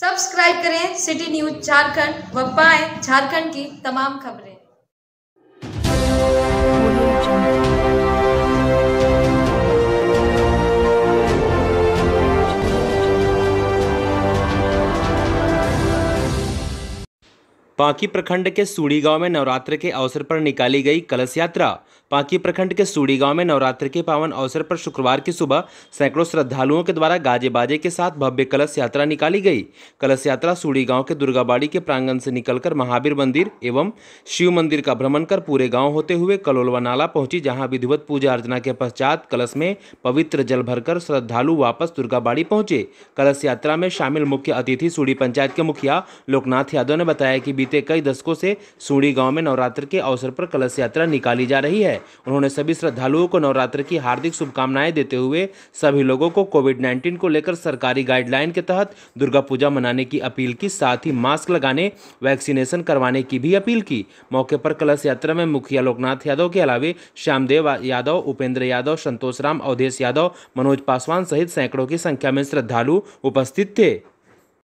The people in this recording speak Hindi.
सब्सक्राइब करें सिटी न्यूज झारखंड व पाए झारखंड की तमाम खबरें बांकी प्रखंड के सूढ़ी गांव में नवरात्र के अवसर पर निकाली गई कलश यात्रा पांकी प्रखंड के सूड़ी गांव में नवरात्र के पावन अवसर पर शुक्रवार की सुबह सैकड़ों श्रद्धालुओं के द्वारा गाजे बाजे के साथ भव्य कलश यात्रा निकाली गई कलश यात्रा सूड़ी गांव के दुर्गाबाड़ी के प्रांगण से निकलकर महावीर मंदिर एवं शिव मंदिर का भ्रमण कर पूरे गाँव होते हुए कलोलवा नाला पहुंची जहाँ विधिवत पूजा अर्चना के पश्चात कलश में पवित्र जल भरकर श्रद्धालु वापस दुर्गाबाड़ी पहुंचे कलश यात्रा में शामिल मुख्य अतिथि सूढ़ी पंचायत के मुखिया लोकनाथ यादव ने बताया कि बीते कई दशकों से सूढ़ी गांव में नवरात्र के अवसर पर कलश यात्रा निकाली जा रही है है उन्होंने सभी श्रद्धालुओं को नवरात्र की हार्दिक शुभकामनाएं देते हुए सभी लोगों को कोविड 19 को लेकर सरकारी गाइडलाइन के तहत दुर्गा पूजा मनाने की अपील की साथ ही मास्क लगाने वैक्सीनेशन करवाने की भी अपील की मौके पर कलश यात्रा में मुखिया लोकनाथ यादव के अलावे श्यामदेव यादव उपेंद्र यादव संतोष राम अवधेश यादव मनोज पासवान सहित सैकड़ों की संख्या में श्रद्धालु उपस्थित थे